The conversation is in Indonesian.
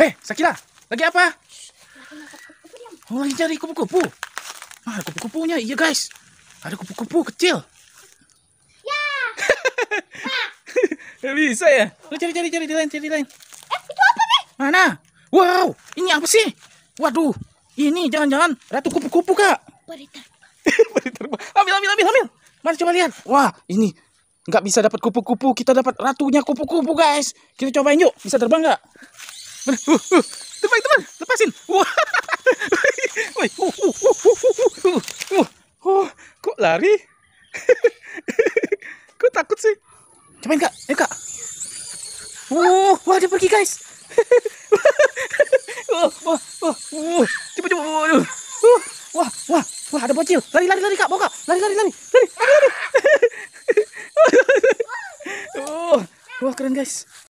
Hei, Sakila, lagi apa? Oh, lagi cari kupu-kupu. Ah, kupu-kupunya, iya guys. Ada kupu-kupu kecil. Ya. Gak bisa ya? Lu cari, cari, cari di lain, cari di lain. Eh, itu apa nih? Mana? Wow, ini apa sih? Waduh, ini jangan-jangan ratu kupu-kupu, Kak. berita terbang. ambil, ambil, ambil, ambil. Mari coba lihat. Wah, ini nggak bisa dapat kupu-kupu. Kita dapat ratunya kupu-kupu, guys. Kita cobain yuk. Bisa terbang nggak? Uh, uh, teman, teman, lepasin. Wah. Woi, oh, kok lari? kok takut sih? Cobain kak, ayo kak. Wah, wah dia pergi guys. wah, wah, wah, wah. Coba, coba, wah, wah, wah, ada bocil. Lari, lari, lari kak, bawa kak. Lari, lari, lari, lari, lari, lari. wah keren guys.